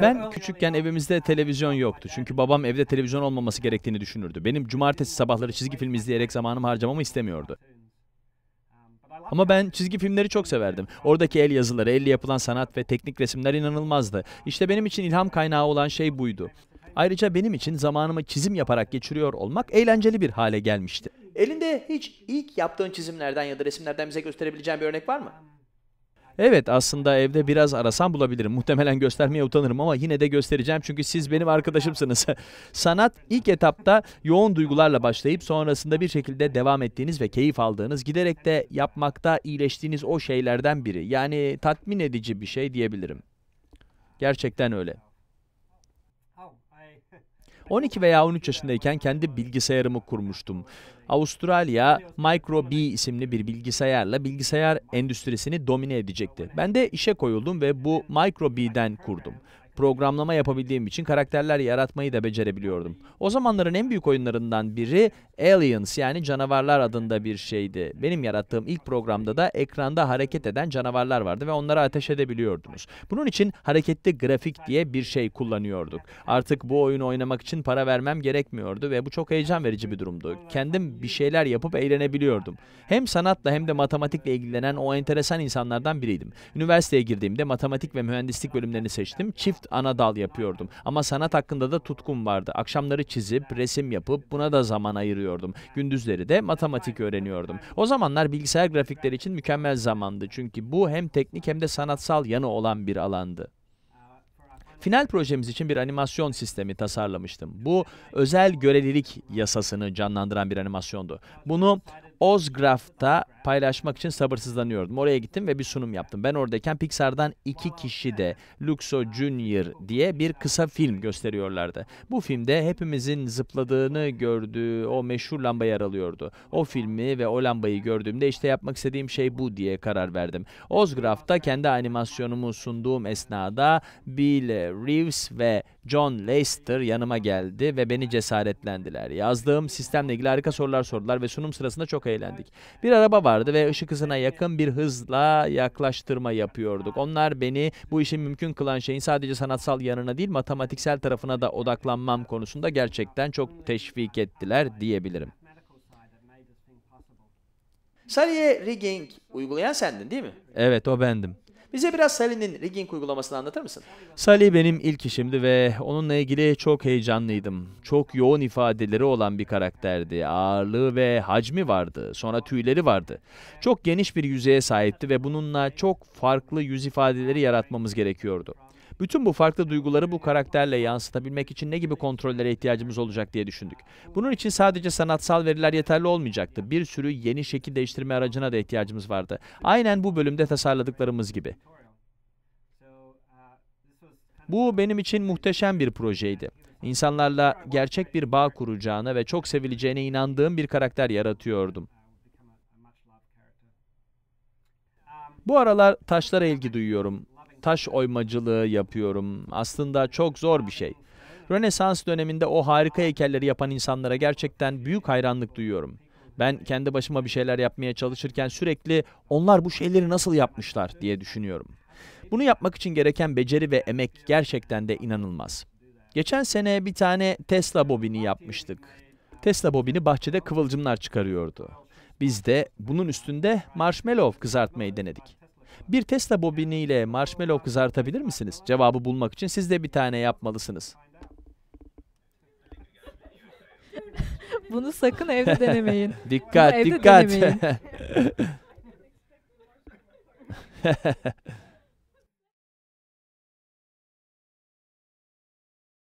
Ben küçükken evimizde televizyon yoktu. Çünkü babam evde televizyon olmaması gerektiğini düşünürdü. Benim cumartesi sabahları çizgi film izleyerek zamanımı harcamamı istemiyordu. Ama ben çizgi filmleri çok severdim. Oradaki el yazıları, elle yapılan sanat ve teknik resimler inanılmazdı. İşte benim için ilham kaynağı olan şey buydu. Ayrıca benim için zamanımı çizim yaparak geçiriyor olmak eğlenceli bir hale gelmişti. Elinde hiç ilk yaptığın çizimlerden ya da resimlerden bize gösterebileceğin bir örnek var mı? Evet aslında evde biraz arasam bulabilirim. Muhtemelen göstermeye utanırım ama yine de göstereceğim çünkü siz benim arkadaşımsınız. Sanat ilk etapta yoğun duygularla başlayıp sonrasında bir şekilde devam ettiğiniz ve keyif aldığınız, giderek de yapmakta iyileştiğiniz o şeylerden biri. Yani tatmin edici bir şey diyebilirim. Gerçekten öyle. 12 veya 13 yaşındayken kendi bilgisayarımı kurmuştum. Avustralya Micro B isimli bir bilgisayarla bilgisayar endüstrisini domine edecekti. Ben de işe koyuldum ve bu Micro B'den kurdum. Programlama yapabildiğim için karakterler yaratmayı da becerebiliyordum. O zamanların en büyük oyunlarından biri Aliens yani canavarlar adında bir şeydi. Benim yarattığım ilk programda da ekranda hareket eden canavarlar vardı ve onları ateş edebiliyordunuz. Bunun için hareketli grafik diye bir şey kullanıyorduk. Artık bu oyunu oynamak için para vermem gerekmiyordu ve bu çok heyecan verici bir durumdu. Kendim bir şeyler yapıp eğlenebiliyordum. Hem sanatla hem de matematikle ilgilenen o enteresan insanlardan biriydim. Üniversiteye girdiğimde matematik ve mühendislik bölümlerini seçtim. Çift ana dal yapıyordum. Ama sanat hakkında da tutkum vardı. Akşamları çizip, resim yapıp buna da zaman ayırıyordum. Gündüzleri de matematik öğreniyordum. O zamanlar bilgisayar grafikleri için mükemmel zamandı. Çünkü bu hem teknik hem de sanatsal yanı olan bir alandı. Final projemiz için bir animasyon sistemi tasarlamıştım. Bu özel görelilik yasasını canlandıran bir animasyondu. Bunu Ozgraf'ta paylaşmak için sabırsızlanıyordum. Oraya gittim ve bir sunum yaptım. Ben oradayken Pixar'dan iki kişi de Luxo Junior diye bir kısa film gösteriyorlardı. Bu filmde hepimizin zıpladığını gördüğü o meşhur lamba yer alıyordu. O filmi ve o lambayı gördüğümde işte yapmak istediğim şey bu diye karar verdim. Ozgraf'ta kendi animasyonumu sunduğum esnada Bill Reeves ve John Lester yanıma geldi ve beni cesaretlendiler. Yazdığım sistemle ilgili harika sorular sordular ve sunum sırasında çok eğlendik. Bir araba vardı ve ışık hızına yakın bir hızla yaklaştırma yapıyorduk. Onlar beni bu işi mümkün kılan şeyin sadece sanatsal yanına değil matematiksel tarafına da odaklanmam konusunda gerçekten çok teşvik ettiler diyebilirim. Sarıya rigging uygulayan sendin değil mi? Evet o bendim. Bize biraz Salih'in rigging uygulamasını anlatır mısın? Salih benim ilk işimdi ve onunla ilgili çok heyecanlıydım. Çok yoğun ifadeleri olan bir karakterdi. Ağırlığı ve hacmi vardı. Sonra tüyleri vardı. Çok geniş bir yüzeye sahipti ve bununla çok farklı yüz ifadeleri yaratmamız gerekiyordu. Bütün bu farklı duyguları bu karakterle yansıtabilmek için ne gibi kontrollere ihtiyacımız olacak diye düşündük. Bunun için sadece sanatsal veriler yeterli olmayacaktı. Bir sürü yeni şekil değiştirme aracına da ihtiyacımız vardı. Aynen bu bölümde tasarladıklarımız gibi. Bu benim için muhteşem bir projeydi. İnsanlarla gerçek bir bağ kuracağına ve çok sevileceğine inandığım bir karakter yaratıyordum. Bu aralar taşlara ilgi duyuyorum taş oymacılığı yapıyorum. Aslında çok zor bir şey. Rönesans döneminde o harika heykelleri yapan insanlara gerçekten büyük hayranlık duyuyorum. Ben kendi başıma bir şeyler yapmaya çalışırken sürekli onlar bu şeyleri nasıl yapmışlar diye düşünüyorum. Bunu yapmak için gereken beceri ve emek gerçekten de inanılmaz. Geçen sene bir tane Tesla bobini yapmıştık. Tesla bobini bahçede kıvılcımlar çıkarıyordu. Biz de bunun üstünde marshmallow kızartmayı denedik. Bir Tesla bobiniyle marshmallow kızartabilir misiniz? Cevabı bulmak için siz de bir tane yapmalısınız. Bunu sakın evde denemeyin. dikkat, evde dikkat. Denemeyin.